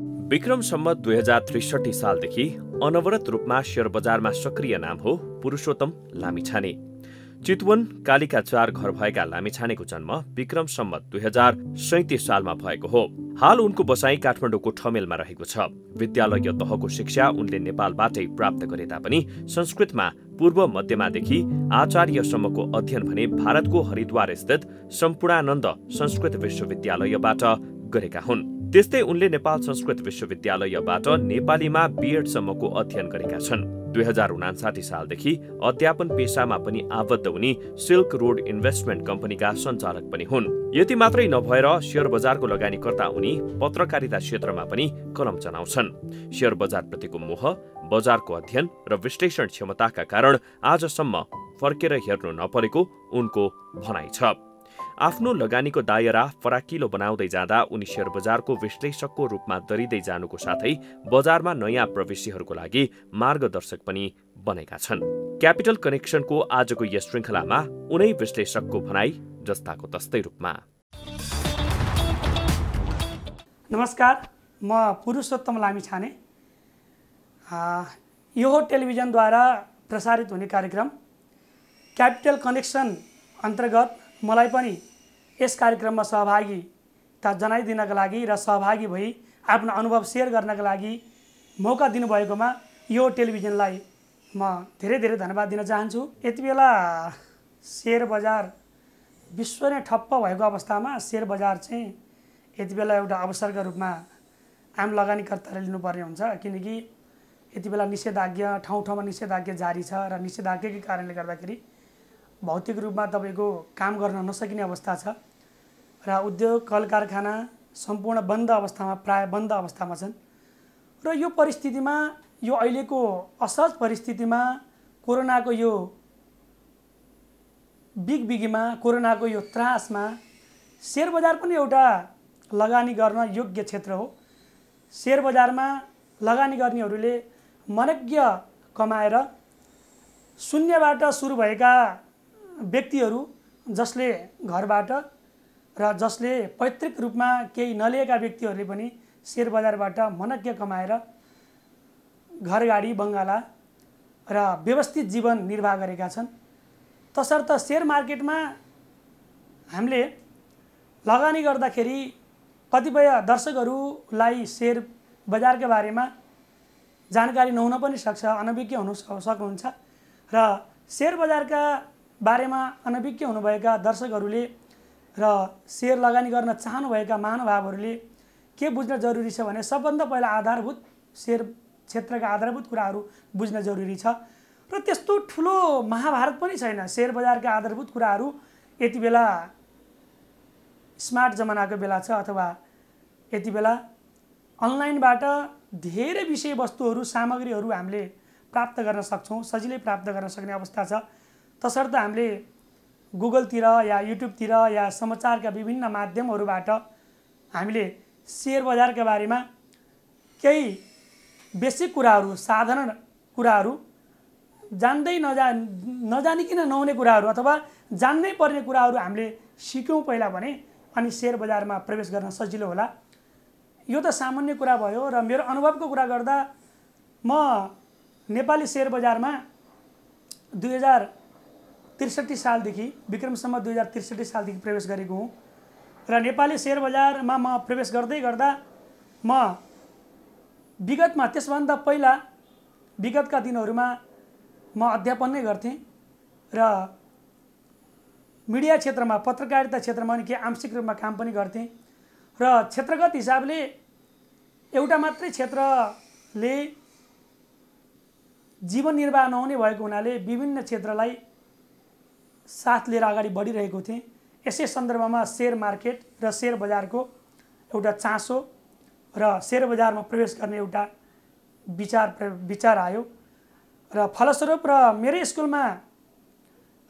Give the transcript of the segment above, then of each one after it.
विक्रम सम्मत दुई हजार त्रिसठी सालदेखि अनवरत रूपमा सेयर बजारमा सक्रिय नाम हो पुरुषोत्तम लामिछाने चितवन कालीका चार घर भएका लामिछानेको जन्म विक्रम सम्मत दुई हजार सैतिस सालमा भएको हो हाल उनको बसाई काठमाडौँको ठमेलमा रहेको छ विद्यालय तहको शिक्षा उनले नेपालबाटै प्राप्त गरे तापनि संस्कृतमा पूर्व मध्यमादेखि आचार्यसम्मको अध्ययन भने भारतको हरिद्वार स्थित सम्पूर्णानन्द संस्कृत विश्वविद्यालयबाट गरेका हुन् त्यस्तै उनले नेपाल संस्कृत विश्वविद्यालयबाट नेपालीमा बिएडसम्मको अध्ययन गरेका छन् दुई हजार उनासाठी सालदेखि अध्यापन पेसामा पनि आबद्ध हुने सिल्क रोड इन्भेस्टमेन्ट कम्पनीका सञ्चालक पनि हुन् यति मात्रै नभएर सेयर बजारको लगानीकर्ता उनी पत्रकारिता क्षेत्रमा पनि कलम चलाउँछन् सेयर बजारप्रतिको मोह बजारको अध्ययन र विश्लेषण क्षमताका कारण आजसम्म फर्केर हेर्नु नपरेको उनको भनाइ छ आफ्नो लगानीको दायरा फराकिलो बनाउँदै जाँदा उनी सेयर बजारको विश्लेषकको रूपमा दरिँदै जानुको साथै बजारमा नयाँ प्रवेशीहरूको लागि मार्गदर्शक पनि बनेका छन् क्यापिटल कनेक्सनको आजको यस श्रृङ्खलामा उनै विश्लेषकको भनाई जस्ताको तस्तै रूपमा नमस्कार म पुरुषोत्तम लामी छाने यो टेलिभिजनद्वारा प्रसारित हुने कार्यक्रम क्यापिटल कनेक्सन अन्तर्गत मलाई पनि यस कार्यक्रममा सहभागिता जनाइदिनका लागि र सहभागी भई आफ्नो अनुभव सेयर गर्नका लागि मौका दिनुभएकोमा यो टेलिभिजनलाई म धेरै धेरै धन्यवाद दिन चाहन्छु यति बेला सेयर बजार विश्व नै ठप्प भएको अवस्थामा सेयर बजार चाहिँ यति बेला एउटा अवसरका रूपमा आम लगानीकर्ताले लिनुपर्ने हुन्छ किनकि यति बेला निषेधाज्ञा ठाउँ ठाउँमा निषेधाज्ञा जारी छ र निषेधाज्ञाकै कारणले गर्दाखेरि भौतिक रूपमा तपाईँको काम गर्न नसकिने अवस्था छ र उद्योग कल कारखाना सम्पूर्ण बन्द अवस्थामा प्राय बन्द अवस्थामा छन् र यो परिस्थितिमा यो अहिलेको असहज परिस्थितिमा कोरोनाको यो बिगबिगीमा कोरोनाको यो त्रासमा सेयर बजार पनि एउटा लगानी गर्न योग्य क्षेत्र हो सेयर बजारमा लगानी गर्नेहरूले मनज्ञ कमाएर शून्यबाट सुरु भएका व्यक्तिहरू जसले घरबाट र जसले पैतृक रूपमा केही नलिएका व्यक्तिहरूले पनि सेयर बजारबाट मनज्ञ कमाएर घर गाडी बङ्गाला र व्यवस्थित जीवन निर्वाह गरेका छन् तसर्थ सेयर मार्केटमा हामीले लगानी गर्दाखेरि कतिपय दर्शकहरूलाई सेयर बजारका बारेमा जानकारी नहुन पनि सक्छ अनभिज्ञ हुनु सक्नुहुन्छ र सेयर बजारका बारेमा अनभिज्ञ हुनुभएका दर्शकहरूले र सेयर लगानी गर्न चाहनुभएका महानुभावहरूले के बुझ्न जरुरी छ भने सबभन्दा पहिला आधारभूत सेयर क्षेत्रका आधारभूत कुराहरू बुझ्न जरुरी छ र त्यस्तो ठुलो महाभारत पनि छैन सेयर बजारका आधारभूत कुराहरू यति बेला स्मार्ट जमानाको बेला छ अथवा यति बेला अनलाइनबाट धेरै विषयवस्तुहरू सामग्रीहरू हामीले प्राप्त गर्न सक्छौँ सजिलै प्राप्त गर्न सक्ने अवस्था छ तसर्थ हामीले गुगलतिर या युट्युबतिर या समाचारका विभिन्न माध्यमहरूबाट हामीले सेयर बजारका बारेमा केही बेसिक कुराहरू साधारण कुराहरू जान्दै नजा नजानिकन नहुने कुराहरू अथवा जान्नै पर्ने कुराहरू हामीले सिक्यौँ पहिला भने अनि सेयर बजारमा प्रवेश गर्न सजिलो होला यो त सामान्य कुरा भयो र मेरो अनुभवको कुरा गर्दा म नेपाली सेयर बजारमा दुई हजार त्रिसठी सालदेखि विक्रमसम्म दुई हजार त्रिसठी सालदेखि प्रवेश गरेको हुँ र नेपाली सेयर बजारमा म प्रवेश गर्दै गर्दा म विगतमा त्यसभन्दा पहिला विगतका दिनहरूमा म अध्यापन नै गर्थेँ र मिडिया क्षेत्रमा पत्रकारिता क्षेत्रमा अनि केही आंशिक रूपमा काम पनि गर्थेँ र क्षेत्रगत हिसाबले एउटा मात्रै क्षेत्रले जीवन निर्वाह नहुने भएको हुनाले विभिन्न क्षेत्रलाई साथ लिएर अगाडि बढिरहेको थिएँ यसै सन्दर्भमा सेयर मार्केट र सेयर बजारको एउटा चासो र सेयर बजारमा प्रवेश गर्ने एउटा विचार विचार आयो र फलस्वरूप र मेरै स्कुलमा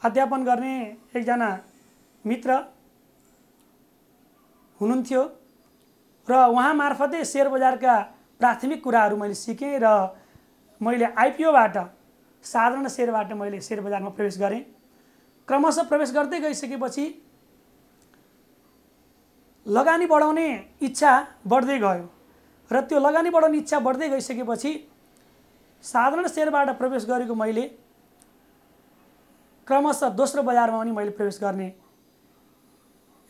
अध्यापन गर्ने एकजना मित्र हुनुहुन्थ्यो र उहाँ मार्फतै सेयर बजारका प्राथमिक कुराहरू मैले सिकेँ र मैले आइपिओबाट साधारण सेयरबाट मैले सेयर बजारमा प्रवेश गरेँ क्रमशः प्रवेश गर्दै गइसकेपछि लगानी बढाउने इच्छा बढ्दै गयो र त्यो लगानी बढाउने इच्छा बढ्दै गइसकेपछि साधारण सेयरबाट प्रवेश गरेको मैले क्रमशः दोस्रो बजारमा पनि मैले प्रवेश गर्ने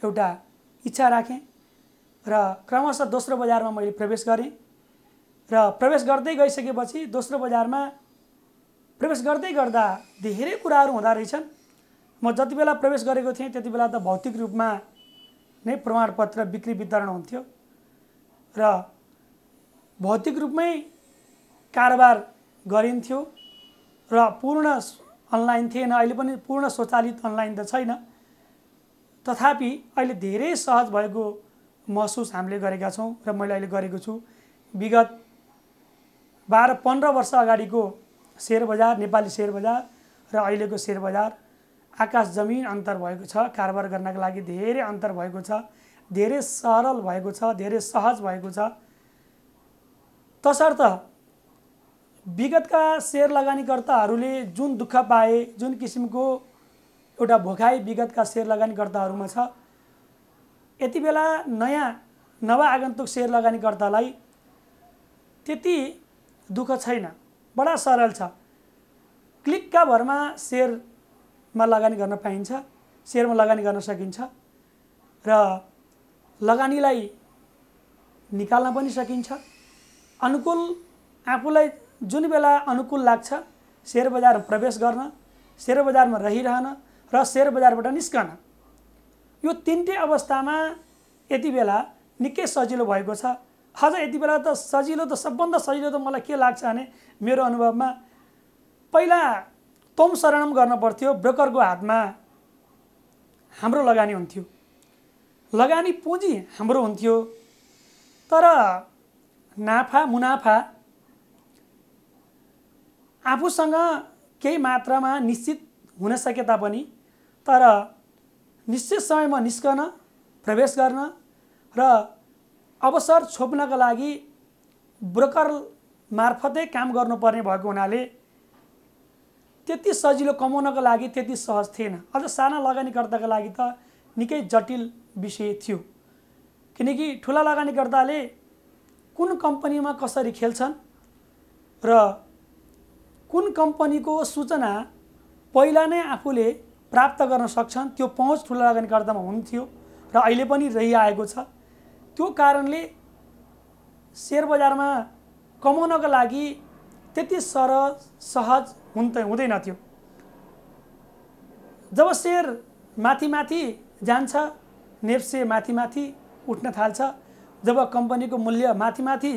एउटा इच्छा राखेँ र क्रमशः दोस्रो बजारमा मैले प्रवेश गरेँ र प्रवेश गर्दै गइसकेपछि दोस्रो बजारमा प्रवेश गर्दै गर्दा धेरै कुराहरू हुँदो रहेछन् म जति बेला प्रवेश गरेको थिएँ त्यति बेला त भौतिक रूपमा नै प्रमाणपत्र बिक्री वितरण हुन्थ्यो र भौतिक रूपमै कारोबार गरिन्थ्यो र पूर्ण अनलाइन थिएन अहिले पनि पूर्ण स्वचालित अनलाइन त छैन तथापि अहिले धेरै सहज भएको महसुस हामीले गरेका छौँ र मैले अहिले गरेको छु विगत बाह्र पन्ध्र वर्ष अगाडिको सेयर बजार नेपाली सेयर बजार र अहिलेको सेयर बजार आकाश जमिन अन्तर भएको छ कारोबार गर्नका लागि धेरै अन्तर भएको छ धेरै सरल भएको छ धेरै सहज भएको छ तसर्थ विगतका सेयर लगानीकर्ताहरूले जुन दुःख पाए जुन किसिमको एउटा भोकाइ विगतका सेयर लगानीकर्ताहरूमा छ यति बेला नयाँ आगन्तुक सेयर लगानीकर्तालाई त्यति दुःख छैन बडा सरल छ क्लिकका भरमा सेयर मा लगानी गर्न पाइन्छ सेयरमा लगानी गर्न सकिन्छ र लगानीलाई निकाल्न पनि सकिन्छ अनुकूल आफूलाई जुन बेला अनुकूल लाग्छ सेयर बजारमा प्रवेश गर्न सेयर बजारमा रहिरहन र सेयर बजारबाट निस्कन यो तिनटै अवस्थामा यति बेला निकै सजिलो भएको छ अझ यति बेला त सजिलो त सबभन्दा सजिलो त मलाई के लाग्छ भने मेरो अनुभवमा पहिला तोम शरणम गर्न पर्थ्यो ब्रोकरको हातमा हाम्रो लगानी हुन्थ्यो लगानी पुँजी हाम्रो हुन्थ्यो तर नाफा मुनाफा आफूसँग केही मात्रामा निश्चित हुन सके तापनि तर निश्चित समयमा निस्कन प्रवेश गर्न र अवसर छोप्नका लागि ब्रोकर मार्फतै काम गर्नुपर्ने भएको हुनाले त्यति सजिलो कमाउनको लागि त्यति सहज थिएन अझ साना लगानीकर्ताको लागि त निकै जटिल विषय थियो किनकि ठुला लगानीकर्ताले कुन कम्पनीमा कसरी खेल्छन् र कुन कम्पनीको सूचना पहिला नै आफूले प्राप्त गर्न सक्छन् त्यो पहुँच ठुला लगानीकर्तामा हुन्थ्यो र अहिले पनि रहिआएको छ त्यो कारणले सेयर बजारमा कमाउनको लागि त्यति सरल सहज हुन त हुँदैन थियो जब सेयर माथि माथि जान्छ नेप्से माथि माथि उठ्न थाल्छ जब कम्पनीको मूल्य माथि माथि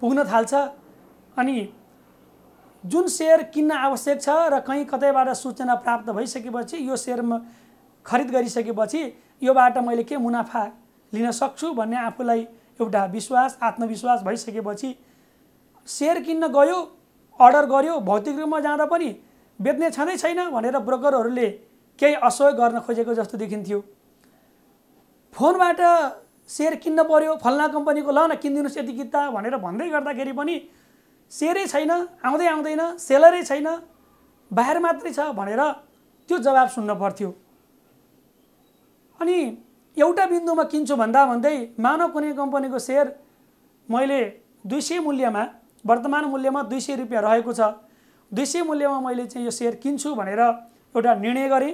पुग्न थाल्छ अनि जुन सेयर किन्न आवश्यक छ र कहीँ कतैबाट सूचना प्राप्त भइसकेपछि यो सेयर म खरिद गरिसकेपछि योबाट मैले के मुनाफा लिन सक्छु भन्ने आफूलाई एउटा विश्वास आत्मविश्वास भइसकेपछि सेयर किन्न गयो अर्डर गर्यो भौतिक रूपमा जाँदा पनि बेच्ने छ छैन भनेर ब्रोकरहरूले केही असहयोग गर्न खोजेको जस्तो देखिन्थ्यो फोनबाट सेयर किन्न पऱ्यो फल्ना कम्पनीको ल न किनिदिनुहोस् यति किता भनेर भन्दै गर्दाखेरि पनि सेयरै छैन आउँदै आउँदैन सेलरै छैन बाहिर मात्रै छ भनेर त्यो जवाब सुन्न पर्थ्यो अनि एउटा बिन्दुमा किन्छु भन्दा भन्दै मानव कुनै कम्पनीको सेयर मैले दुई सय मूल्यमा वर्तमान मूल्यमा दुई सय रुपियाँ रहेको छ दुई सय मूल्यमा मैले चाहिँ यो सेयर किन्छु भनेर एउटा निर्णय गरेँ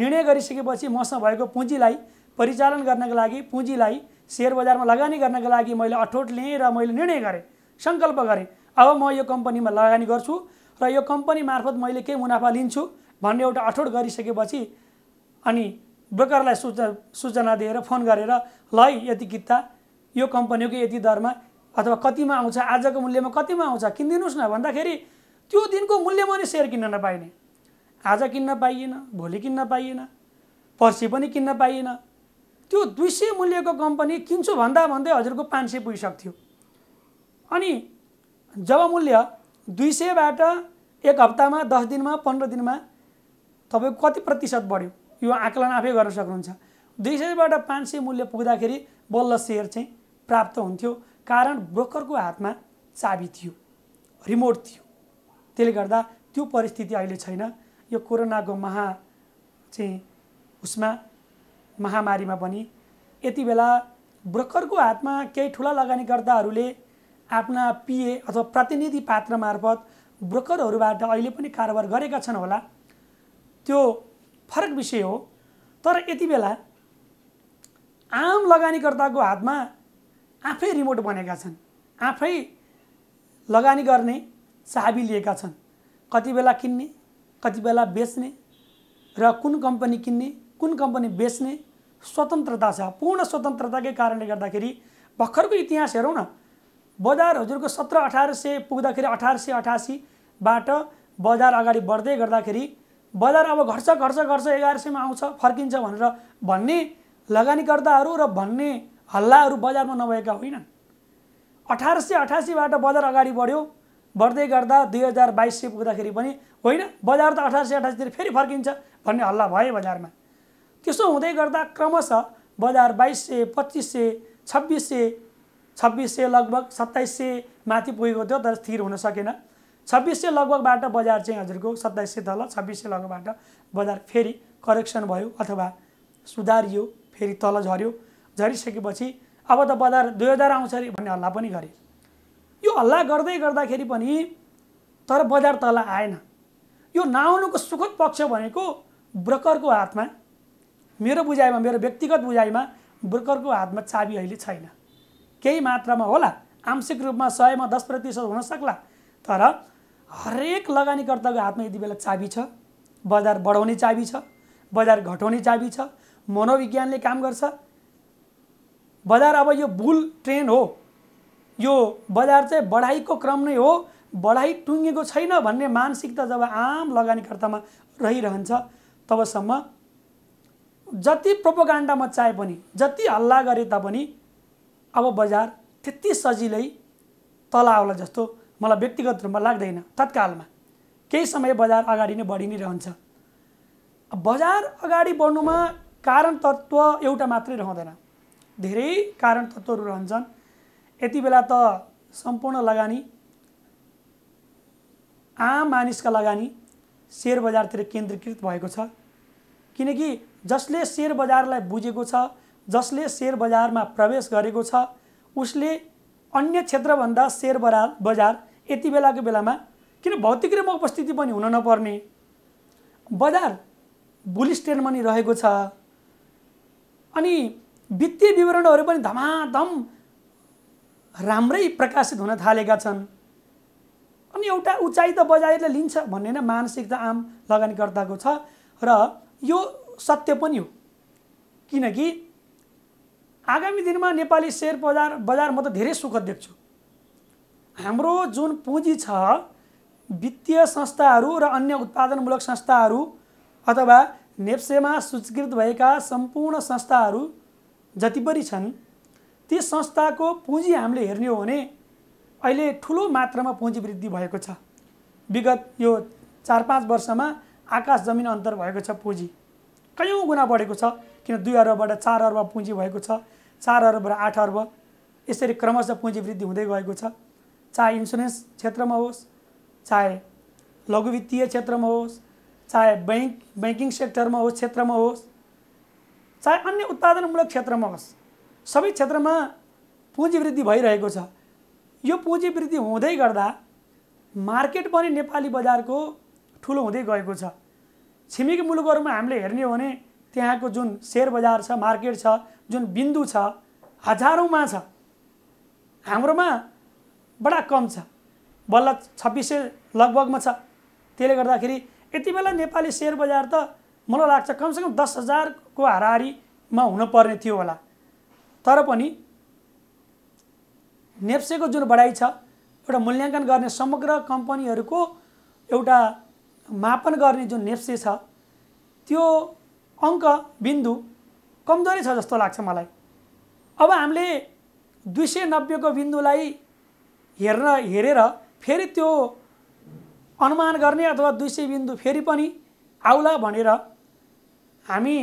निर्णय गरिसकेपछि मसँग भएको पुँजीलाई परिचालन गर्नका लागि पुँजीलाई सेयर बजारमा लगानी गर्नका लागि मैले अठोट लिएँ र मैले निर्णय गरेँ सङ्कल्प गरेँ अब म यो कम्पनीमा लगानी गर्छु र यो कम्पनी मार्फत मैले केही मुनाफा लिन्छु भन्ने एउटा अठोट गरिसकेपछि अनि ब्रोकरलाई सूचना सूचना दिएर फोन गरेर लै यति किता यो कम्पनीको यति दरमा अथवा कतिमा आउँछ आजको मूल्यमा कतिमा आउँछ किनिदिनुहोस् न भन्दाखेरि त्यो दिनको मूल्यमा नै सेयर किन्न नपाइने आज किन्न पाइएन भोलि किन्न पाइएन पर्सि पनि किन्न पाइएन त्यो दुई सय मूल्यको कम्पनी किन्छु भन्दा भन्दै हजुरको पाँच सय पुगिसक्थ्यो अनि जब मूल्य दुई सयबाट एक हप्तामा दस दिनमा पन्ध्र दिनमा तपाईँको कति प्रतिशत बढ्यो यो आकलन आफै गर्न सक्नुहुन्छ दुई सयबाट पाँच सय मूल्य पुग्दाखेरि बल्ल सेयर चाहिँ प्राप्त हुन्थ्यो कारण ब्रोकरको हातमा चाबी थियो रिमोट थियो त्यसले गर्दा त्यो परिस्थिति अहिले छैन यो कोरोनाको महा चाहिँ उसमा महामारीमा पनि यति बेला ब्रोकरको हातमा केही ठुला लगानीकर्ताहरूले आफ्ना पिए अथवा प्रतिनिधि पात्र मार्फत ब्रोकरहरूबाट अहिले पनि कारोबार गरेका छन् होला त्यो फरक विषय हो तर यति बेला आम लगानीकर्ताको हातमा आफै रिमोट बनेका छन् आफै लगानी गर्ने चाबी लिएका छन् कति बेला किन्ने कति बेला बेच्ने र कुन कम्पनी किन्ने कुन कम्पनी बेच्ने स्वतन्त्रता छ पूर्ण स्वतन्त्रताकै कारणले गर्दाखेरि भर्खरको इतिहास हेरौँ न बजार हजुरको सत्र अठार सय पुग्दाखेरि अठार सय अठासीबाट बजार अगाडि बढ्दै गर्दाखेरि बजार अब घट्छ घट्छ घट्छ एघार सयमा आउँछ फर्किन्छ भनेर भन्ने लगानीकर्ताहरू र भन्ने हल्लाहरू बजारमा नभएका होइनन् अठार सय अठासीबाट बजार अगाडि बढ्यो बढ्दै गर्दा दुई हजार बाइस सय पुग्दाखेरि पनि होइन बजार त अठार सय अठासीतिर फेरि फर्किन्छ भन्ने हल्ला भयो बजारमा त्यसो हुँदै गर्दा क्रमशः बजार बाइस सय पच्चिस सय छब्बिस सय छब्बिस सय लगभग सत्ताइस सय माथि पुगेको थियो तर स्थिर हुन सकेन छब्बिस सय लगभगबाट बजार चाहिँ हजुरको सत्ताइस सय तल छब्बिस सय लगभगबाट बजार फेरि करेक्सन भयो अथवा सुधारियो फेरि तल झऱ्यो झरिसकेपछि अब त बजार दुई हजार आउँछ अरे भन्ने हल्ला पनि गरे यो हल्ला गर्दै गर्दाखेरि पनि तर बजार तल आएन यो नआउनुको सुखद पक्ष भनेको ब्रोकरको हातमा मेरो बुझाइमा मेरो व्यक्तिगत बुझाइमा ब्रोकरको हातमा चाबी अहिले छैन केही मात्रामा होला आंशिक रूपमा सयमा दस प्रतिशत हुनसक्ला तर हरेक लगानीकर्ताको हातमा यति बेला चाबी छ बजार बढाउने चाबी छ बजार घटाउने चाबी छ मनोविज्ञानले काम गर्छ बजार अब यो बुल ट्रेन हो यो बजार चाहिँ बढाइको क्रम नै हो बढाइ टुङ्गेको छैन भन्ने मानसिकता जब आम लगानीकर्तामा रहिरहन्छ तबसम्म जति प्रोपोगान्डा चाहे पनि जति हल्ला गरे तापनि अब बजार त्यति सजिलै तल आउला जस्तो मलाई व्यक्तिगत रूपमा लाग्दैन तत्कालमा केही समय बजार अगाडि नै बढी नै रहन्छ बजार अगाडि बढ्नुमा कारण तत्त्व एउटा मात्रै रहँदैन धेरै कारण तत्त्वहरू रहन्छन् यति बेला त सम्पूर्ण लगानी आम मानिसका लगानी सेयर बजारतिर केन्द्रीकृत भएको छ किनकि जसले सेयर बजारलाई बुझेको छ जसले सेयर बजारमा प्रवेश गरेको छ उसले अन्य क्षेत्रभन्दा सेयर बजार बजार यति बेलाको बेलामा किन भौतिक रूपमा उपस्थिति पनि हुन नपर्ने बजार बुलिस नि रहेको छ अनि वित्तीय विवरणहरू पनि धमाधम राम्रै प्रकाशित हुन थालेका छन् अनि एउटा उचाइ त बजारले लिन्छ भन्ने नै मानसिकता आम लगानीकर्ताको छ र यो सत्य पनि हो किनकि आगामी दिनमा नेपाली सेयर बजार बजार म त धेरै सुखद देख्छु हाम्रो जुन पुँजी छ वित्तीय संस्थाहरू र अन्य उत्पादनमूलक संस्थाहरू अथवा नेप्सेमा सूचीकृत भएका सम्पूर्ण संस्थाहरू जति पनि छन् ती संस्थाको पुँजी हामीले हेर्ने हो भने अहिले ठुलो मात्रामा पुँजी वृद्धि भएको छ विगत यो चार पाँच वर्षमा आकाश जमिन अन्तर भएको छ पुँजी कयौँ गुणा बढेको छ किन दुई अर्बबाट चार अर्ब पुँजी भएको छ चार अर्बबाट आठ अर्ब यसरी क्रमशः पुँजी वृद्धि हुँदै गएको छ चाहे इन्सुरेन्स क्षेत्रमा होस् चाहे लघु वित्तीय क्षेत्रमा होस् चाहे बैङ्क बैङ्किङ सेक्टरमा होस् क्षेत्रमा होस् चाहे अन्य उत्पादनमूलक क्षेत्रमा होस् सबै क्षेत्रमा पुँजीवृद्धि भइरहेको छ यो पुँजीवृद्धि हुँदै गर्दा मार्केट पनि नेपाली बजारको ठुलो हुँदै गएको छ छिमेकी मुलुकहरूमा हामीले हेर्ने हो भने त्यहाँको जुन सेयर बजार छ मार्केट छ जुन बिन्दु छ हजारौँमा छ हाम्रोमा बडा कम छ बल्ल छब्बिस सय लगभगमा छ त्यसले गर्दाखेरि यति बेला नेपाली सेयर बजार त मलाई लाग्छ कमसेकम दस हजारको हाराहारीमा हुनुपर्ने थियो होला तर पनि नेप्सेको जुन बढाइ छ एउटा मूल्याङ्कन गर्ने समग्र कम्पनीहरूको एउटा मापन गर्ने जुन नेप्से छ त्यो अङ्क बिन्दु कमजोरी छ जस्तो लाग्छ मलाई अब हामीले दुई सय नब्बेको बिन्दुलाई हेर्न हेरेर फेरि त्यो अनुमान गर्ने अथवा दुई सय बिन्दु फेरि पनि आउला भनेर हामी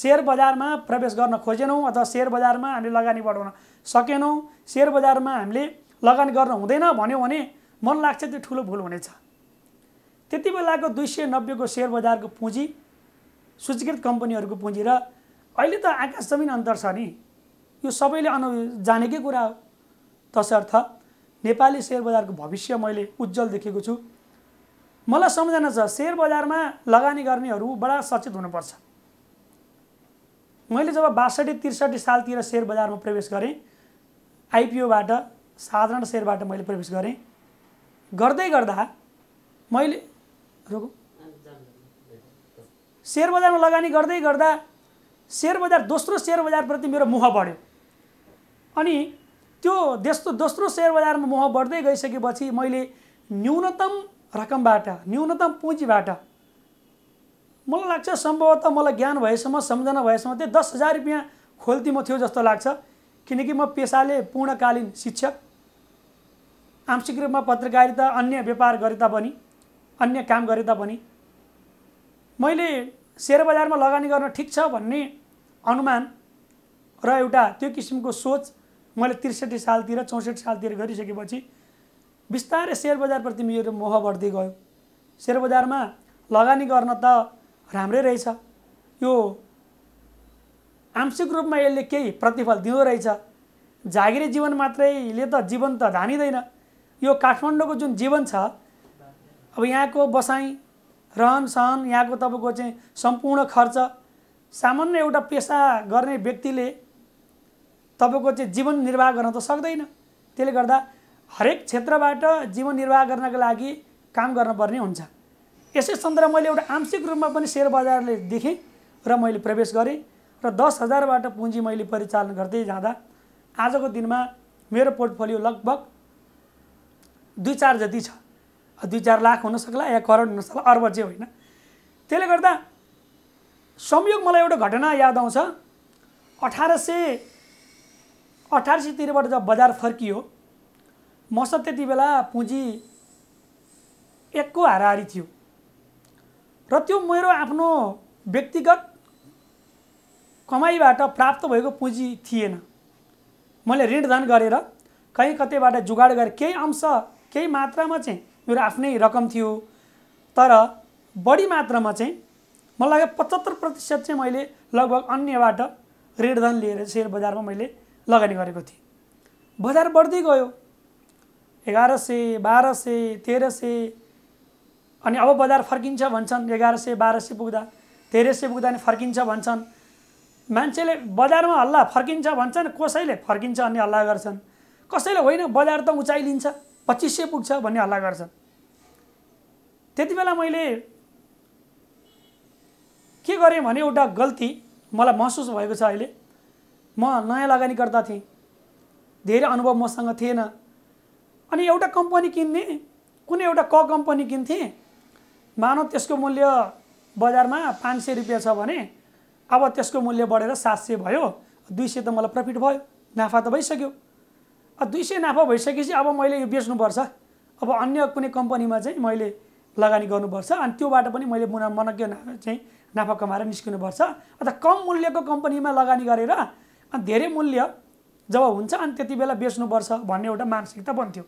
सेयर बजारमा प्रवेश गर्न खोजेनौँ अथवा सेयर बजारमा हामीले लगानी बढाउन सकेनौँ सेयर बजारमा हामीले लगानी गर्न हुँदैन भन्यो भने मन लाग्छ त्यो ठुलो भुल हुनेछ त्यति बेलाको दुई सय नब्बेको सेयर बजारको पुँजी सूचीकृत कम्पनीहरूको पुँजी र अहिले त आकाश जमिन अन्तर छ नि यो सबैले अनु जानेकै कुरा हो तसर्थ नेपाली सेयर बजारको भविष्य मैले उज्जवल देखेको छु मलाई सम्झना छ सेयर बजारमा लगानी गर्नेहरू बडा सचेत हुनुपर्छ मैले जब बासठी त्रिसठी सालतिर सेयर बजारमा प्रवेश गरेँ आइपिओबाट साधारण सेयरबाट मैले प्रवेश गरेँ गर्दै गर्दा मैले रोको सेयर बजारमा लगानी गर्दै गर्दा सेयर बजार दोस्रो सेयर बजारप्रति मेरो मुह बढ्यो अनि त्यो देश दोस्रो सेयर बजारमा मुह बढ्दै गइसकेपछि मैले न्यूनतम रकमबाट न्यूनतम पुँजीबाट मलाई लाग्छ सम्भवतः मलाई ज्ञान भएसम्म सम्झना भएसम्म त्यो दस हजार रुपियाँ खोल्ती म थियो जस्तो लाग्छ किनकि म पेसाले पूर्णकालीन शिक्षक आंशिक रूपमा पत्रकारिता अन्य व्यापार गरे तापनि अन्य काम गरे तापनि मैले सेयर बजारमा लगानी गर्न ठिक छ भन्ने अनुमान र एउटा त्यो किसिमको सोच मैले त्रिसठी सालतिर चौसठी सालतिर गरिसकेपछि बिस्तारै सेयर बजारप्रति मेरो मोह बढ्दै गयो सेयर बजारमा लगानी गर्न त राम्रै रहेछ यो आंशिक रूपमा यसले केही प्रतिफल दिँदो रहेछ जागिरे जीवन मात्रैले त जीवन त धानिँदैन यो काठमाडौँको जुन जीवन छ अब यहाँको बसाइँ रहन सहन यहाँको तपाईँको चाहिँ सम्पूर्ण खर्च सामान्य एउटा पेसा गर्ने व्यक्तिले तपाईँको चाहिँ जीवन निर्वाह गर्न त सक्दैन त्यसले गर्दा हरेक क्षेत्रबाट जीवन निर्वाह गर्नका लागि काम गर्नुपर्ने हुन्छ यसै सन्दर्भ मैले एउटा आंशिक रूपमा पनि सेयर बजारले देखेँ र मैले प्रवेश गरेँ र दस हजारबाट पुँजी मैले परिचालन गर्दै जाँदा आजको दिनमा मेरो पोर्टफोलियो लगभग दुई चार जति छ दुई चार लाख हुनसक्ला या करोड हुनसक्ला अर्ब चाहिँ होइन त्यसले गर्दा संयोग मलाई एउटा घटना याद आउँछ अठार सय अठार सयतिरबाट जब बजार फर्कियो मसँग त्यति बेला पुँजी एकको हाराहारी थियो र त्यो मेरो आफ्नो व्यक्तिगत कमाइबाट प्राप्त भएको पुँजी थिएन मैले ऋणदान गरेर कहीँ कतैबाट जुगाड गरेँ केही अंश केही मात्रामा चाहिँ मेरो आफ्नै रकम थियो तर बढी मात्रामा चाहिँ मलाई लाग्यो पचहत्तर प्रतिशत चाहिँ मैले लगभग अन्यबाट ऋणदान लिएर सेयर बजारमा मैले लगानी गरेको थिएँ बजार बढ्दै गयो एघार सय बाह्र सय तेह्र सय अनि अब बजार फर्किन्छ भन्छन् एघार सय बाह्र सय पुग्दा तेह्र सय पुग्दा नि फर्किन्छ भन्छन् मान्छेले बजारमा हल्ला फर्किन्छ भन्छन् कसैले फर्किन्छ अनि हल्ला गर्छन् कसैले होइन बजार त उचाइ लिन्छ पच्चिस सय पुग्छ भन्ने हल्ला गर्छन् त्यति बेला मैले के गरेँ भने एउटा गल्ती मलाई महसुस भएको छ अहिले म नयाँ लगानी गर्दा थिएँ धेरै अनुभव मसँग थिएन अनि एउटा कम्पनी किन्ने कुनै एउटा क कम्पनी किन्थेँ मानव त्यसको मूल्य बजारमा पाँच सय रुपियाँ छ भने अब त्यसको मूल्य बढेर सात सय भयो दुई सय त मलाई प्रफिट भयो नाफा त भइसक्यो दुई सय नाफा भइसकेपछि अब मैले यो बेच्नुपर्छ अब अन्य कुनै कम्पनीमा चाहिँ मैले लगानी गर्नुपर्छ अनि त्योबाट पनि मैले मुना मनज्ञ चाहिँ नाफा कमाएर निस्किनुपर्छ अन्त कम मूल्यको कम्पनीमा लगानी गरेर अनि धेरै मूल्य जब हुन्छ अनि त्यति बेला बेच्नुपर्छ भन्ने एउटा मानसिकता बन्थ्यो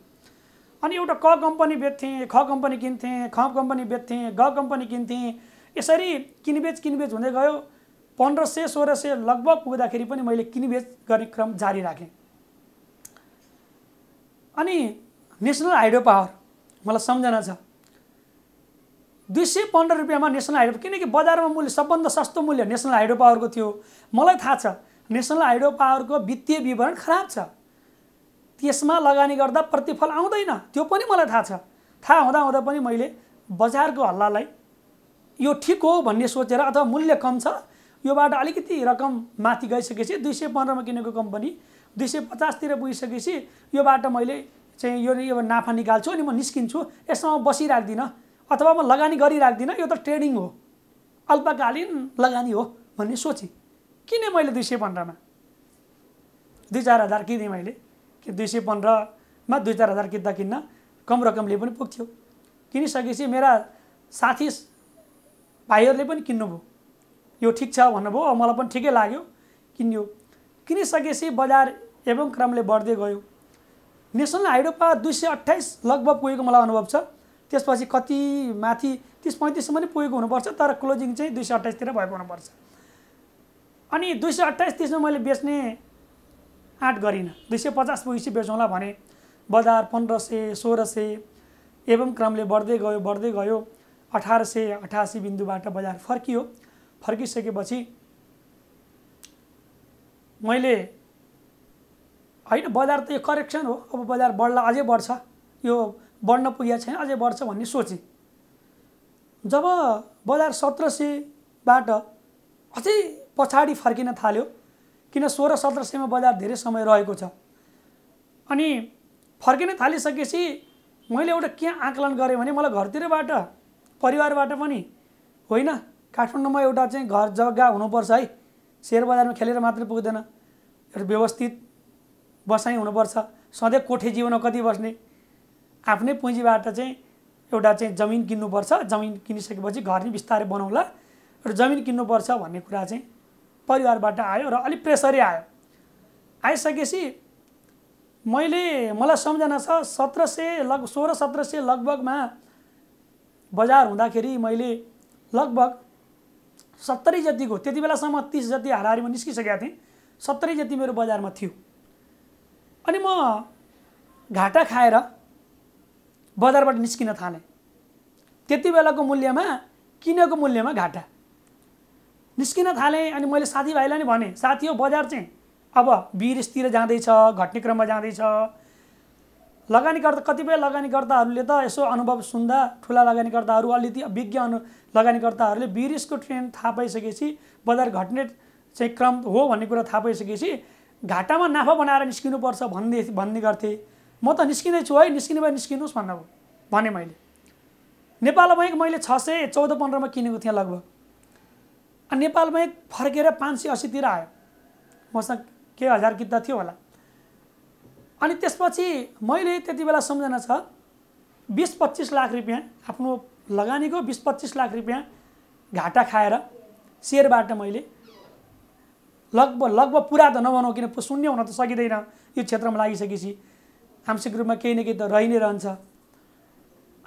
अनि एउटा क कम्पनी बेच्थेँ ख कम्पनी किन्थेँ ख कम्पनी बेच्थेँ ग कम्पनी किन्थेँ यसरी किनबेच किनबेच हुँदै गयो पन्ध्र सय सोह्र सय लगभग पुग्दाखेरि पनि मैले किनबेच गर्ने क्रम जारी राखेँ अनि नेसनल हाइड्रो पावर मलाई सम्झना छ दुई सय पन्ध्र रुपियाँमा नेसनल हाइड्रो किनकि बजारमा मूल्य सबभन्दा सस्तो मूल्य नेसनल हाइड्रो पावरको थियो मलाई थाहा छ नेसनल हाइड्रो पावरको वित्तीय विवरण खराब छ त्यसमा लगानी गर्दा प्रतिफल आउँदैन त्यो पनि मलाई थाहा छ थाहा हुँदा हुँदा पनि मैले बजारको हल्लालाई यो ठिक हो भन्ने सोचेर अथवा मूल्य कम छ योबाट अलिकति रकम माथि गइसकेपछि दुई सय पन्ध्रमा किनेको कम्पनी दुई सय पचासतिर पुगिसकेपछि योबाट मैले चाहिँ यो, यो नाफा निकाल्छु अनि म निस्किन्छु यसमा बसिराख्दिनँ अथवा म लगानी गरिराख्दिनँ यो त ट्रेडिङ हो अल्पकालीन लगानी हो भन्ने सोचेँ किनेँ मैले दुई सय पन्ध्रमा दुई चार हजार किनेँ मैले कि दुई सय पन्ध्रमा दुई चार हजार किन्दा किन्न कम रकमले पनि पुग्थ्यो किनिसकेपछि मेरा साथी भाइहरूले पनि किन्नुभयो यो ठिक छ भन्नुभयो मलाई पनि ठिकै लाग्यो किन्यो किनिसकेपछि बजार एवं क्रमले बढ्दै गयो नेसनल हाइडोपा दुई सय अट्ठाइस लगभग पुगेको मलाई अनुभव छ त्यसपछि कति माथि तिस पैँतिससम्म नै पुगेको हुनुपर्छ तर क्लोजिङ चाहिँ दुई सय अट्ठाइसतिर भएको हुनुपर्छ अनि दुई सय अट्ठाइस तिसमा मैले बेच्ने आँट गरिनँ दुई सय पचास पुगेपछि बेचौँला भने बजार पन्ध्र सय सोह्र सय एवं क्रमले बढ्दै गयो बढ्दै गयो अठार सय अठासी बिन्दुबाट बजार फर्कियो फर्किसकेपछि मैले होइन बजार त यो करेक्सन हो अब बजार बढ्ला अझै बढ्छ यो बढ्न पुगेको छैन अझै बढ्छ भन्ने सोचेँ जब बजार सत्र सयबाट अझै पछाडि फर्किन थाल्यो किन सोह्र सत्र सयमा बजार धेरै समय रहेको छ अनि फर्किन थालिसकेपछि मैले एउटा के आकलन गरेँ भने मलाई घरतिरबाट परिवारबाट पनि होइन काठमाडौँमा एउटा चाहिँ घर जग्गा हुनुपर्छ है सेयर बजारमा खेलेर मात्र पुग्दैन एउटा व्यवस्थित बसाइ हुनुपर्छ सधैँ कोठे जीवनमा कति बस्ने आफ्नै पुँजीबाट चाहिँ एउटा चाहिँ जमिन किन्नुपर्छ जमिन किनिसकेपछि घर नि बिस्तारै बनाउँला र जमिन किन्नुपर्छ भन्ने कुरा चाहिँ परिवारबाट आयो र अलिक प्रेसरै आयो आइसकेपछि मैले मलाई सम्झना छ सत्र सय लग सोह्र सत्र सय लगभगमा बजार हुँदाखेरि मैले लगभग सत्तरी जतिको त्यति बेलासम्म तिस जति हाराहारीमा निस्किसकेका थिएँ सत्तरी जति मेरो बजारमा थियो अनि म घाटा खाएर बजारबाट निस्किन थालेँ त्यति बेलाको मूल्यमा किनेको मूल्यमा घाटा निस्किन थालेँ अनि मैले साथीभाइलाई नि भनेँ साथी हो बजार चाहिँ अब बिरेसतिर जाँदैछ घट्ने क्रममा जाँदैछ लगानीकर्ता कतिपय लगानीकर्ताहरूले त यसो अनुभव सुन्दा ठुला लगानीकर्ताहरू अलिकति विज्ञ अनु लगानीकर्ताहरूले बिरिसको ट्रेन थाहा पाइसकेपछि बजार घट्ने चाहिँ क्रम हो भन्ने कुरा थाहा पाइसकेपछि घाटामा नाफा बनाएर निस्किनुपर्छ भन्दै भन्ने गर्थेँ म त निस्किँदैछु है निस्किने भए निस्किनुहोस् भन्नु भने मैले नेपाल बैङ्क मैले छ सय चौध पन्ध्रमा किनेको थिएँ लगभग अनि नेपालमै फर्केर पाँच सय असीतिर आयो मसँग केही हजार त थियो होला अनि त्यसपछि मैले त्यति बेला सम्झना छ बिस पच्चिस लाख रुपियाँ आफ्नो लगानीको बिस पच्चिस लाख रुपियाँ घाटा खाएर सेयरबाट मैले लगभग लगभग पुरा त नबनाऊ किन शून्य हुन त सकिँदैन यो क्षेत्रमा लागिसकेपछि आंशिक रूपमा केही न केही त रहि नै रहन्छ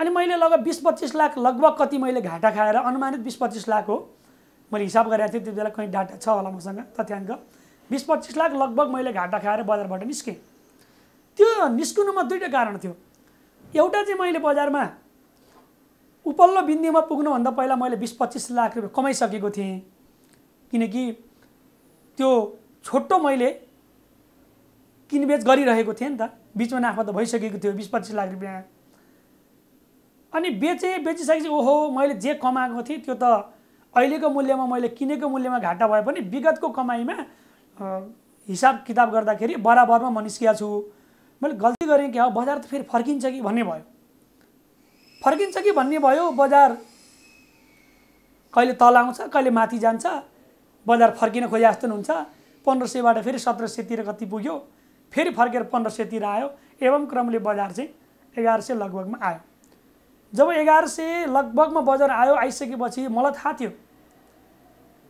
अनि मैले लगभग बिस पच्चिस लाख लगभग कति मैले घाटा खाएर अनुमानित बिस पच्चिस लाख हो मैले हिसाब गरेको थिएँ त्यो बेला कहीँ डाटा छ होला मसँग तथ्याङ्क बिस पच्चिस लाख लगभग मैले घाटा खाएर बजारबाट निस्केँ त्यो निस्कनुमा दुईवटा कारण थियो एउटा चाहिँ मैले बजारमा उपल्लो बिन्दुमा पुग्नुभन्दा पहिला मैले बिस पच्चिस लाख रुपियाँ कमाइसकेको थिएँ किनकि त्यो छोटो मैले किनबेच गरिरहेको थिएँ नि त बिचमा नाफा त भइसकेको थियो बिस पच्चिस लाख रुपियाँ अनि बेचेँ बेचिसकेपछि ओहो मैले जे कमाएको थिएँ त्यो त अहिलेको मूल्यमा मैले किनेको मूल्यमा घाटा भए पनि विगतको कमाइमा हिसाब किताब गर्दाखेरि बराबरमा म निस्किया छु मैले गल्ती गरेँ क्या हो बजार त फेरि फर्किन्छ कि भन्ने भयो फर्किन्छ कि भन्ने भयो बजार कहिले तल आउँछ कहिले माथि जान्छ बजार फर्किन खोजे जस्तो हुन्छ पन्ध्र सयबाट फेरि सत्र सयतिर कति पुग्यो फेरि फर्केर पन्ध्र सयतिर आयो एवं क्रमले बजार चाहिँ एघार सय लगभगमा आयो जब एघार सय लगभगमा बजार आयो आइसकेपछि मलाई थाहा थियो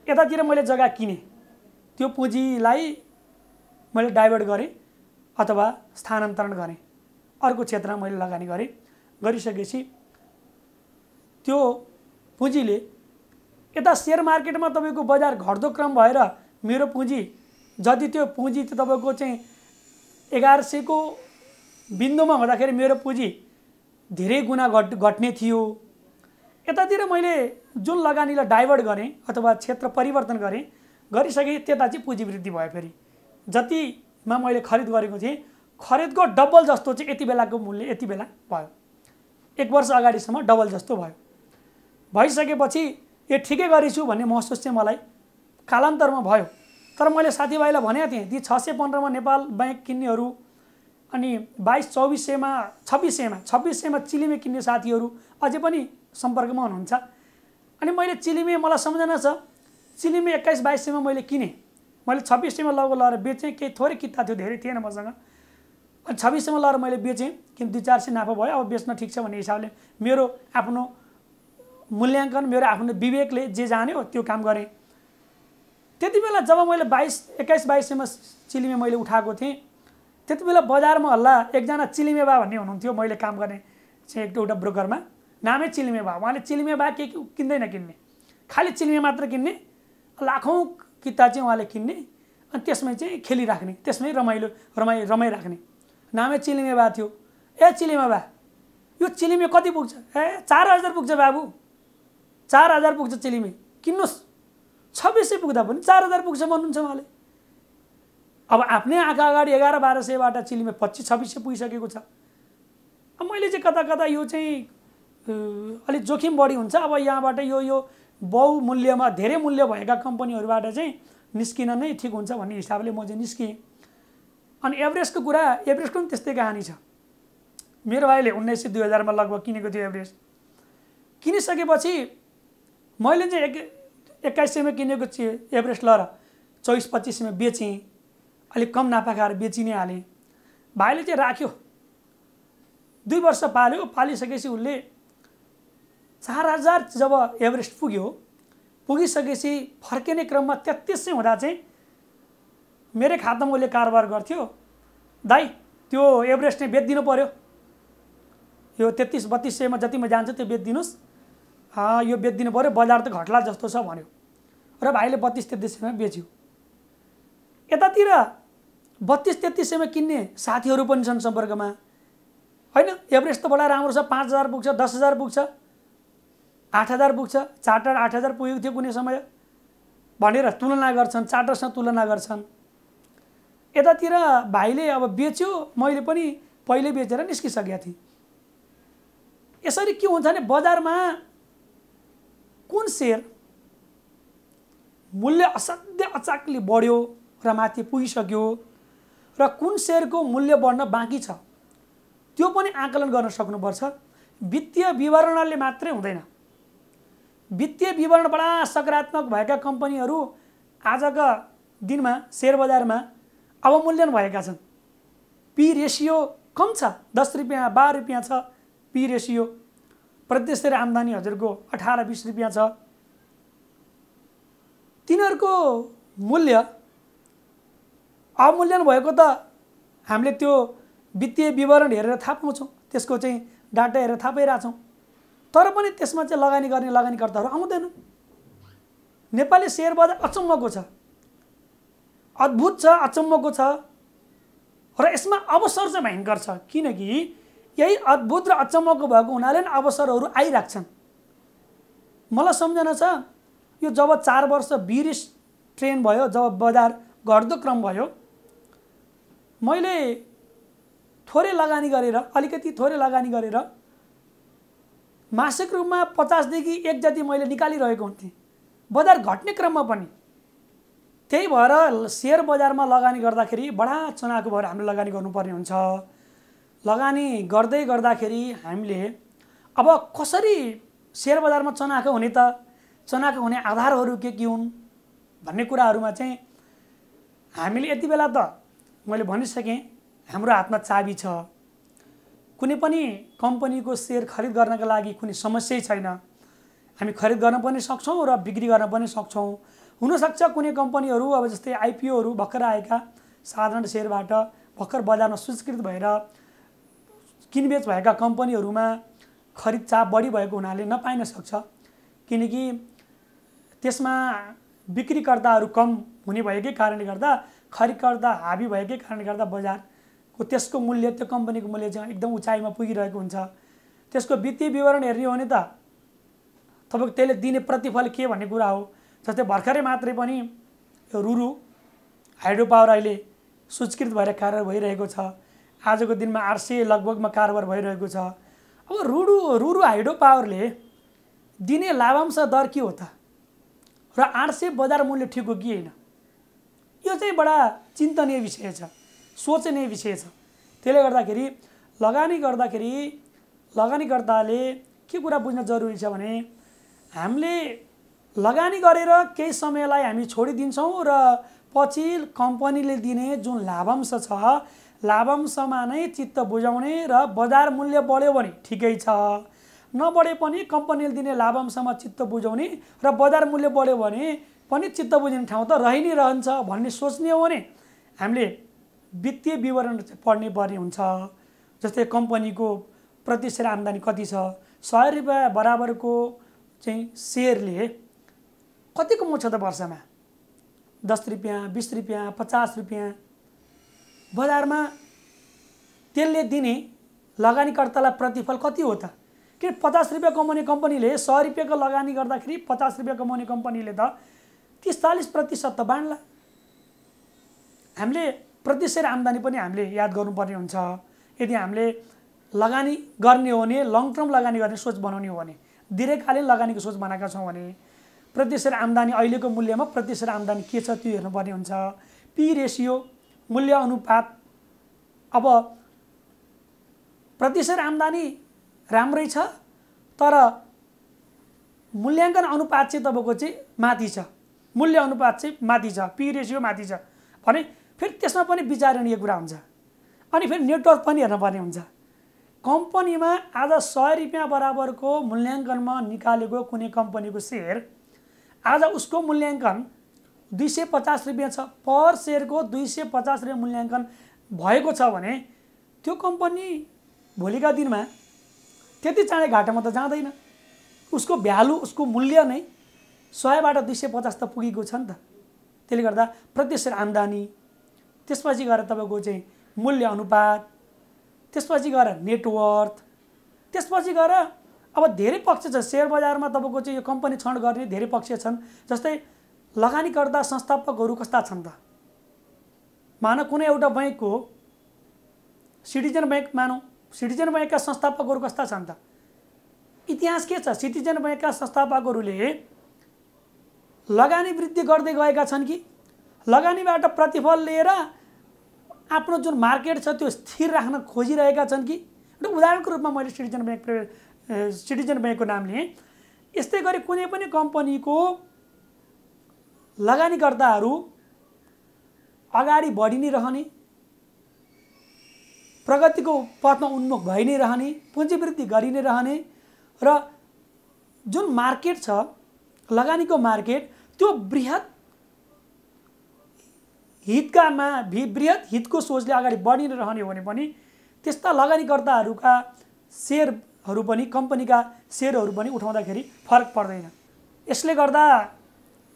यतातिर मैले जग्गा किनेँ त्यो पुँजीलाई मैले डाइभर्ट गरेँ अथवा स्थानान्तरण गरेँ अर्को क्षेत्रमा मैले लगानी गरेँ गरिसकेपछि त्यो पुँजीले यता सेयर मार्केटमा तपाईँको बजार घट्दो क्रम भएर मेरो पुँजी जति त्यो पुँजी त्यो तपाईँको चाहिँ एघार सयको बिन्दुमा हुँदाखेरि मेरो पुँजी धेरै गुणा घट घट्ने थियो यतातिर मैले जुन लगानीलाई डाइभर्ट गरेँ अथवा क्षेत्र परिवर्तन गरेँ गरिसकेँ त्यता चाहिँ पुँजीवृद्धि भयो फेरि जतिमा मैले खरिद गरेको थिएँ खरिदको डबल जस्तो चाहिँ यति बेलाको मूल्य यति बेला भयो एक वर्ष अगाडिसम्म डबल जस्तो भयो भइसकेपछि यो ठिकै गरेछु भन्ने महसुस चाहिँ मलाई कालान्तरमा भयो तर मैले साथीभाइलाई भनेको थिएँ ती छ सय पन्ध्रमा नेपाल ब्याङ्क किन्नेहरू अनि बाइस चौबिस सयमा छब्बिस सयमा छब्बिस सयमा चिलिमे किन्ने साथीहरू अझै पनि सम्पर्कमा हुनुहुन्छ अनि मैले चिलिमे मलाई सम्झना छ चिलिमे एक्काइस बाइस सयमा मैले किनेँ मैले छब्बिस सयमा लगेर लगेर बेचेँ केही थोरै किता थियो धेरै थिएन मसँग अनि छब्बिस सयमा लगेर मैले बेचेँ किन दुई चार सय नाफा भयो अब बेच्न ठिक छ भन्ने हिसाबले मेरो आफ्नो मूल्याङ्कन मेरो आफ्नो विवेकले जे जान्यो त्यो काम गरेँ त्यति बेला जब मैले बाइस एक्काइस बाइस सयमा चिलिमे मैले उठाएको थिएँ त्यति बेला बजारमा हल्ला एकजना चिलिमे बा भन्ने हुनुहुन्थ्यो मैले काम गर्ने चाहिँ एउटा ब्रोकरमा नामै चिल्मे भयो उहाँले चिल्मे भए के किन्दैन किन्ने खालि चिल्मे मात्र किन्ने लाखौँ किताब चाहिँ उहाँले किन्ने अनि त्यसमै चाहिँ खेलिराख्ने त्यसमै रमाइलो रमाइ रमाइराख्ने नामै चिलिमे बा थियो ए चिलिमे बा यो चिलिमे कति पुग्छ ए चार हजार पुग्छ बाबु चार हजार पुग्छ चिलिमे किन्नुहोस् छब्बिस सय पुग्दा पनि चार हजार पुग्छ भन्नुहुन्छ उहाँले अब आफ्नै आँखा अगाडि एघार बाह्र सयबाट चिलिमे पच्चिस छब्बिस सय पुगिसकेको छ अब मैले चाहिँ कता कता यो चाहिँ अलिक जोखिम बढी हुन्छ अब यहाँबाट यो यो बहुमूल्यमा धेरै मूल्य भएका कम्पनीहरूबाट चाहिँ निस्किन नै ठिक हुन्छ भन्ने हिसाबले म चाहिँ निस्किएँ अनि एभरेस्टको कुरा एभरेस्टको पनि त्यस्तै कहानी छ मेरो भाइले उन्नाइस सय दुई हजारमा लगभग किनेको थियो एभरेस्ट किनिसकेपछि मैले चाहिँ एक एक्काइस सयमा किनेको थिएँ एभरेस्ट लर चौबिस पच्चिस सयमा बेचेँ अलिक कम नाफा खाएर बेचि नै हालेँ भाइले चाहिँ राख्यो दुई वर्ष पाल्यो पालिसकेपछि उसले चार हजार जब एभरेस्ट पुग्यो पुगिसकेपछि फर्किने क्रममा तेत्तिस चाहिँ हुँदा चाहिँ मेरै खातामा उसले कारोबार गर्थ्यो दाइ त्यो एभरेस्ट नै बेचिदिनु पऱ्यो यो तेत्तिस बत्तिस सयमा म जान्छु त्यो बेचिदिनुहोस् यो बेचिदिनु पऱ्यो बजार त घटला जस्तो छ भन्यो र भाइले बत्तिस तेत्तिस सयमा बेच्यो यतातिर बत्तिस तेत्तिस सयमा किन्ने साथीहरू पनि छन् सम्पर्कमा होइन एभरेस्ट त बडा राम्रो छ पाँच हजार पुग्छ दस हजार पुग्छ आठ हजार पुग्छ चार्टर आठ हजार पुगेको थियो कुनै समय भनेर तुलना गर्छन् चार्टरसँग तुलना गर्छन् यतातिर भाइले अब बेच्यो मैले पनि पहिले बेचेर निस्किसकेका थिएँ यसरी के हुन्छ भने बजारमा कुन सेयर मूल्य असाध्य अचाकले बढ्यो र माथि पुगिसक्यो र कुन सेयरको मूल्य बढ्न बाँकी छ त्यो पनि आकलन गर्न सक्नुपर्छ वित्तीय विवरणले मात्रै हुँदैन वित्तीय विवरण बडा सकारात्मक भएका कम्पनीहरू आजका दिनमा सेयर बजारमा अवमूल्यन भएका छन् पी रेसियो कम छ दस रुपियाँ बाह्र रुपियाँ छ पी रेसियो प्रत्यक्ष आम्दानी हजुरको अठार बिस रुपियाँ छ तिनीहरूको मूल्य अवमूल्यन भएको त हामीले त्यो वित्तीय विवरण हेरेर थाहा पाउँछौँ त्यसको चाहिँ डाटा हेरेर थाहा पाइरहेछौँ तर पनि त्यसमा चाहिँ लगानी गर्ने लगानीकर्ताहरू आउँदैन नेपाली सेयर बजार अचम्मको छ अद्भुत छ अचम्मको छ र यसमा अवसर चाहिँ भयङ्कर छ किनकि यही अद्भुत र अचम्मको भएको हुनाले नै अवसरहरू आइराख्छन् मलाई सम्झना छ यो जब चार वर्ष बिरिस ट्रेन भयो जब बजार घट्दो क्रम भयो मैले थोरै लगानी गरेर अलिकति थोरै लगानी गरेर मासिक रूपमा पचासदेखि एक जति मैले निकालिरहेको हुन्थेँ बजार घट्ने क्रममा पनि त्यही भएर सेयर बजारमा लगानी गर्दाखेरि बडा चनाको भएर हामीले लगानी गर्नुपर्ने हुन्छ लगानी गर्दै गर्दाखेरि हामीले अब कसरी सेयर बजारमा चनाको हुने त चनाको हुने आधारहरू के के हुन् भन्ने कुराहरूमा चाहिँ हामीले यति बेला त मैले भनिसकेँ हाम्रो हातमा चाबी छ कुनै पनि कम्पनीको सेयर खरिद गर्नका लागि कुनै समस्यै छैन हामी खरिद गर्न पनि सक्छौँ र बिक्री गर्न पनि सक्छौँ हुनसक्छ कुनै कम्पनीहरू अब जस्तै आइपिओहरू भर्खर आएका साधारण सेयरबाट भर्खर बजारमा सूचीकृत भएर किनबेच भएका कम्पनीहरूमा खरिद चाप बढी भएको हुनाले नपाइन सक्छ किनकि त्यसमा बिक्रीकर्ताहरू कम हुने भएकै कारणले गर्दा खरिदकर्ता हाबी भएकै कारणले गर्दा बजार को त्यसको मूल्य त्यो कम्पनीको मूल्य चाहिँ एकदम उचाइमा पुगिरहेको हुन्छ त्यसको वित्तीय विवरण हेर्ने हो भने त तपाईँको त्यसले दिने प्रतिफल के भन्ने कुरा हो जस्तै भर्खरै मात्रै पनि यो रुरु हाइड्रो पावर अहिले सूचीकृत भएर कारोबार भइरहेको छ आजको दिनमा आठ सय लगभगमा कारोबार भइरहेको छ अब रुरु रुरु हाइड्रो पावरले दिने लाभांश दर के हो त र आठ सय बजार मूल्य ठिक हो कि होइन यो चाहिँ बडा चिन्तनीय विषय छ सोच्ने विषय छ त्यसले गर्दाखेरि लगानी गर्दाखेरि लगानीकर्ताले के कुरा बुझ्न जरुरी छ भने हामीले लगानी गरेर केही समयलाई हामी छोडिदिन्छौँ र पछि कम्पनीले दिने जुन लाभांश छ लाभांशमा नै चित्त बुझाउने र बजार मूल्य बढ्यो भने ठिकै छ नबढे पनि कम्पनीले दिने लाभांशमा चित्त बुझाउने र बजार मूल्य बढ्यो भने पनि चित्त बुझ्ने ठाउँ त रहि नै रहन्छ भन्ने सोच्ने हो भने हामीले वित्तीय विवरण पढ्ने पर्ने हुन्छ जस्तै कम्पनीको प्रति प्रतिशत आम्दानी कति छ सय रुपियाँ बराबरको चाहिँ सेयरले कति कमाउँछ त वर्षमा दस रुपियाँ बिस रुपियाँ पचास रुपियाँ बजारमा त्यसले दिने लगानीकर्तालाई प्रतिफल कति हो त के पचास रुपियाँ कमाउने कम्पनीले सय रुपियाँको लगानी गर्दाखेरि पचास रुपियाँ कमाउने कम्पनीले त तिस चालिस प्रतिशत त बाँड्ला हामीले प्रत्यक्ष आम्दानी पनि हामीले याद गर्नुपर्ने हुन्छ यदि हामीले लगानी गर्ने हो भने लङ टर्म लगानी गर्ने सोच बनाउने हो भने दीर्घकालीन लगानीको सोच बनाएका छौँ भने प्रत्यक्ष आम्दानी अहिलेको मूल्यमा प्रत्यक्ष आम्दानी के छ त्यो हेर्नुपर्ने हुन्छ पी रेसियो मूल्य अनुपात अब प्रत्यक्ष आम्दानी राम्रै छ तर मूल्याङ्कन अनुपात चाहिँ तपाईँको चाहिँ माथि छ मूल्य अनुपात चाहिँ माथि छ पी रेसियो माथि छ भने फेरि त्यसमा पनि विचारणीय कुरा हुन्छ अनि फेरि नेटवर्क पनि हेर्नुपर्ने हुन्छ कम्पनीमा आज सय रुपियाँ बराबरको मूल्याङ्कनमा निकालेको कुनै कम्पनीको सेयर आज उसको मूल्याङ्कन दुई सय पचास रुपियाँ छ पर सेयरको दुई सय पचास रुपियाँ मूल्याङ्कन भएको छ भने त्यो कम्पनी भोलिका दिनमा त्यति चाँडै घाटामा त जाँदैन उसको भ्यालु उसको मूल्य नै सयबाट दुई सय पचास त पुगेको छ नि त त्यसले गर्दा प्रत्यक्ष आम्दानी त्यसपछि गएर तपाईँको चाहिँ मूल्य अनुपात त्यसपछि गएर नेटवर्थ त्यसपछि गएर अब धेरै पक्ष छ सेयर बजारमा तपाईँको चाहिँ यो कम्पनी क्षण गर्ने धेरै पक्ष छन् जस्तै लगानीकर्ता संस्थापकहरू कस्ता छन् त मान कुनै एउटा ब्याङ्कको सिटिजन ब्याङ्क मानौँ सिटिजन ब्याङ्कका संस्थापकहरू कस्ता छन् त इतिहास के छ सिटिजन ब्याङ्कका संस्थापकहरूले लगानी वृद्धि गर्दै गएका छन् कि लगानीबाट प्रतिफल लिएर आफ्नो जुन मार्केट छ त्यो स्थिर राख्न खोजिरहेका छन् कि एउटा उदाहरणको रूपमा मैले सिटिजन ब्याङ्क सिटिजन ब्याङ्कको नाम लिएँ यस्तै गरी कुनै पनि कम्पनीको लगानीकर्ताहरू अगाडि बढी नै रहने प्रगतिको पथमा उन्मुख भइ नै रहने पुँजीवृद्धि गरि नै रहने र जुन मार्केट छ लगानीको मार्केट त्यो बृहत् हितकामा विवृहत हितको सोचले अगाडि बढिरहने रहने हो भने पनि त्यस्ता लगानीकर्ताहरूका सेयरहरू पनि कम्पनीका सेयरहरू पनि उठाउँदाखेरि फरक पर्दैन यसले गर्दा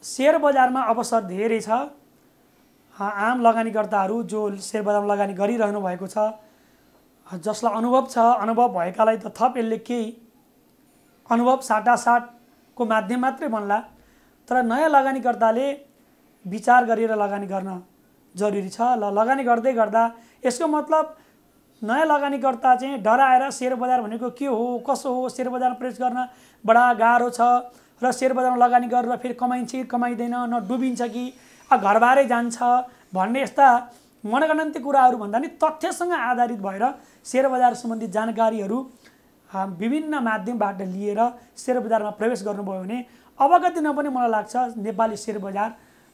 सेयर बजारमा अवसर धेरै छ आम लगानीकर्ताहरू जो सेयर बजारमा लगानी गरिरहनु भएको छ जसलाई अनुभव छ अनुभव भएकालाई त थप यसले केही अनुभव साटासाटको माध्यम मात्रै बन्ला तर नयाँ लगानीकर्ताले विचार गरेर लगानी गर्न जरुरी छ ल लगानी गर्दै गर्दा यसको मतलब नयाँ लगानीकर्ता चाहिँ डराएर सेयर बजार भनेको के हो कसो हो सेयर बजारमा प्रवेश गर्न बडा गाह्रो छ र सेयर बजारमा लगानी गरेर फेरि कमाइन्छ कि कमाइँदैन न डुबिन्छ कि घरबारै जान्छ भन्ने यस्ता मनगणन्ती भन्दा नि तथ्यसँग आधारित भएर सेयर बजार सम्बन्धी जानकारीहरू विभिन्न माध्यमबाट लिएर सेयर बजारमा प्रवेश गर्नुभयो भने अवगति पनि मलाई लाग्छ नेपाली सेयर बजार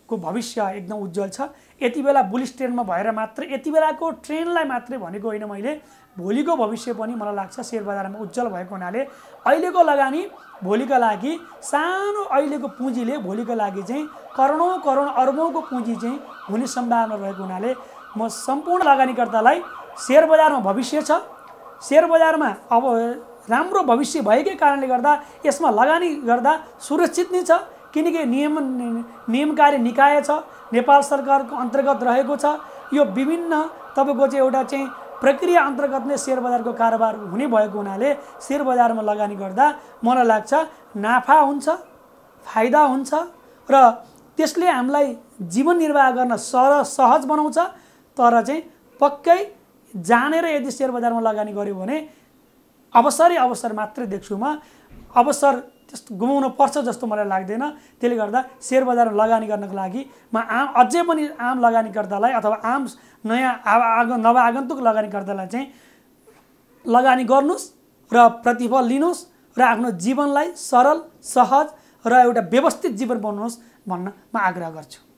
को भविष्य एकदम उज्जवल छ यति बेला बुलिस ट्रेनमा भएर मात्र यति बेलाको ट्रेनलाई मात्रै भनेको होइन मैले भोलिको भविष्य पनि मलाई लाग्छ सेयर बजारमा उज्जवल भएको हुनाले अहिलेको लगानी भोलिका लागि सानो अहिलेको पुँजीले भोलिको लागि चाहिँ करोडौँ करोड अर्बौँको पुँजी चाहिँ हुने सम्भावना रहेको हुनाले म सम्पूर्ण लगानीकर्तालाई सेयर बजारमा भविष्य छ सेयर बजारमा अब राम्रो भविष्य भएकै कारणले गर्दा यसमा लगानी गर्दा सुरक्षित नै छ किनकि नियम नियमकारी निकाय छ नेपाल सरकारको अन्तर्गत रहेको छ यो विभिन्न तपाईँको चाहिँ एउटा चाहिँ प्रक्रिया अन्तर्गत नै सेयर बजारको कारोबार हुने भएको हुनाले सेयर बजारमा लगानी गर्दा मलाई लाग्छ नाफा हुन्छ फाइदा हुन्छ र त्यसले हामीलाई जीवन निर्वाह गर्न सर सहज बनाउँछ तर चाहिँ पक्कै जानेर यदि सेयर बजारमा लगानी गऱ्यो भने अवसरै अवसर मात्रै देख्छु म अवसर त्यस्तो गुमाउनु पर्छ जस्तो मलाई लाग्दैन त्यसले गर्दा सेयर बजारमा लगानी गर्नको लागि म आम अझै पनि आम लगानीकर्तालाई अथवा आम नयाँ आग नवागन्तुक लगानीकर्तालाई चाहिँ लगानी गर्नुहोस् र प्रतिफल लिनुहोस् र आफ्नो जीवनलाई सरल सहज र एउटा व्यवस्थित जीवन बनाउनुहोस् भन्न म आग्रह गर्छु